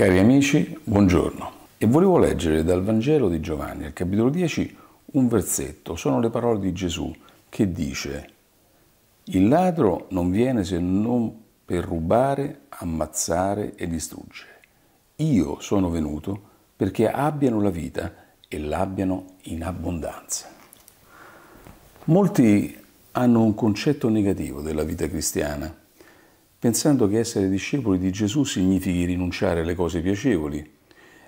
Cari amici, buongiorno. E volevo leggere dal Vangelo di Giovanni, al capitolo 10, un versetto. Sono le parole di Gesù che dice, il ladro non viene se non per rubare, ammazzare e distruggere. Io sono venuto perché abbiano la vita e l'abbiano in abbondanza. Molti hanno un concetto negativo della vita cristiana pensando che essere discepoli di Gesù significhi rinunciare alle cose piacevoli,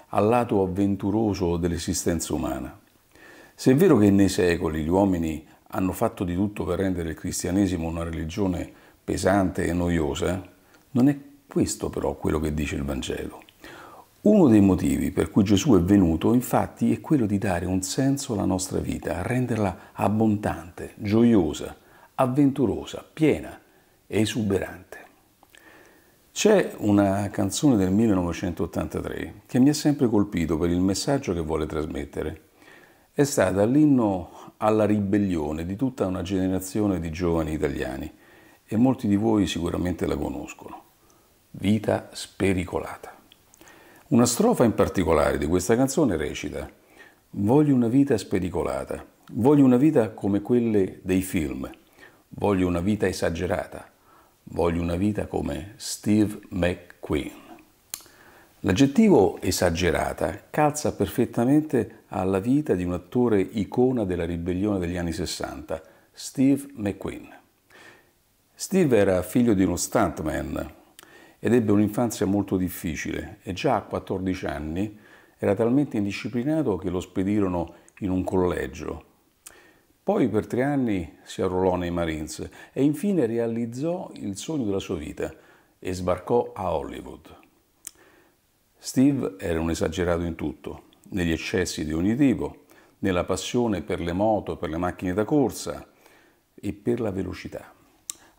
al lato avventuroso dell'esistenza umana. Se è vero che nei secoli gli uomini hanno fatto di tutto per rendere il cristianesimo una religione pesante e noiosa, non è questo però quello che dice il Vangelo. Uno dei motivi per cui Gesù è venuto, infatti, è quello di dare un senso alla nostra vita, a renderla abbondante, gioiosa, avventurosa, piena e esuberante. C'è una canzone del 1983 che mi ha sempre colpito per il messaggio che vuole trasmettere. È stata l'inno alla ribellione di tutta una generazione di giovani italiani e molti di voi sicuramente la conoscono. Vita spericolata. Una strofa in particolare di questa canzone recita Voglio una vita spericolata, voglio una vita come quelle dei film, voglio una vita esagerata, Voglio una vita come Steve McQueen. L'aggettivo esagerata calza perfettamente alla vita di un attore icona della ribellione degli anni 60, Steve McQueen. Steve era figlio di uno stuntman ed ebbe un'infanzia molto difficile e già a 14 anni era talmente indisciplinato che lo spedirono in un collegio poi per tre anni si arruolò nei Marines e infine realizzò il sogno della sua vita e sbarcò a Hollywood. Steve era un esagerato in tutto, negli eccessi di ogni tipo, nella passione per le moto, per le macchine da corsa e per la velocità.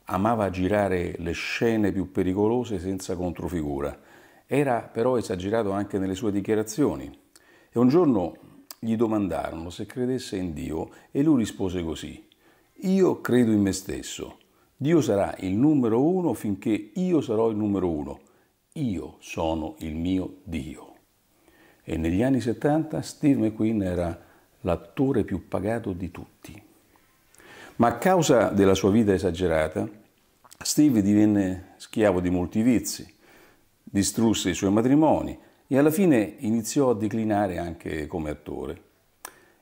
Amava girare le scene più pericolose senza controfigura. Era però esagerato anche nelle sue dichiarazioni. E un giorno gli domandarono se credesse in Dio e lui rispose così, io credo in me stesso, Dio sarà il numero uno finché io sarò il numero uno, io sono il mio Dio. E negli anni 70 Steve McQueen era l'attore più pagato di tutti. Ma a causa della sua vita esagerata, Steve divenne schiavo di molti vizi, distrusse i suoi matrimoni, e alla fine iniziò a declinare anche come attore.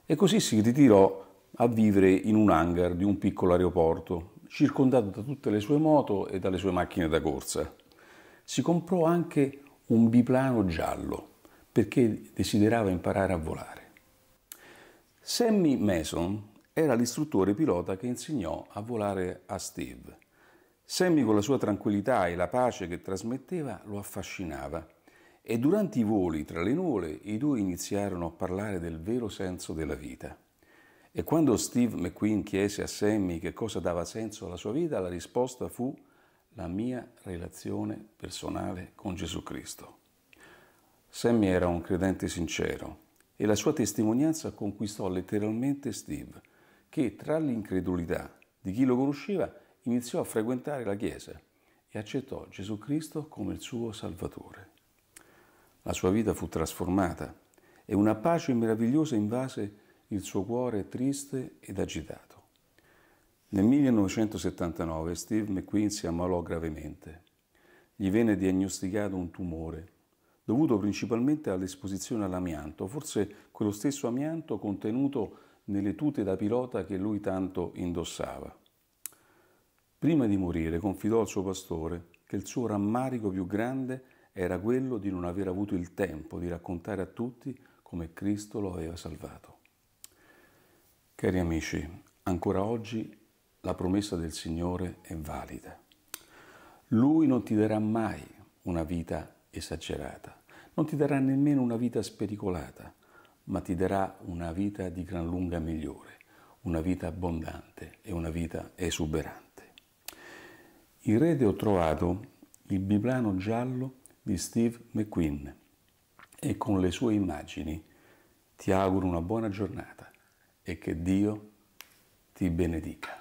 E così si ritirò a vivere in un hangar di un piccolo aeroporto, circondato da tutte le sue moto e dalle sue macchine da corsa. Si comprò anche un biplano giallo perché desiderava imparare a volare. Sammy Mason era l'istruttore pilota che insegnò a volare a Steve. Sammy con la sua tranquillità e la pace che trasmetteva lo affascinava e durante i voli tra le nuvole i due iniziarono a parlare del vero senso della vita. E quando Steve McQueen chiese a Sammy che cosa dava senso alla sua vita, la risposta fu la mia relazione personale con Gesù Cristo. Sammy era un credente sincero e la sua testimonianza conquistò letteralmente Steve, che tra l'incredulità di chi lo conosceva iniziò a frequentare la Chiesa e accettò Gesù Cristo come il suo Salvatore. La sua vita fu trasformata e una pace meravigliosa invase il suo cuore triste ed agitato. Nel 1979 Steve McQueen si ammalò gravemente. Gli venne diagnosticato un tumore, dovuto principalmente all'esposizione all'amianto, forse quello stesso amianto contenuto nelle tute da pilota che lui tanto indossava. Prima di morire confidò al suo pastore che il suo rammarico più grande era quello di non aver avuto il tempo di raccontare a tutti come Cristo lo aveva salvato. Cari amici, ancora oggi la promessa del Signore è valida. Lui non ti darà mai una vita esagerata, non ti darà nemmeno una vita spericolata, ma ti darà una vita di gran lunga migliore, una vita abbondante e una vita esuberante. In rete ho trovato il biblano giallo, di Steve McQueen e con le sue immagini ti auguro una buona giornata e che Dio ti benedica.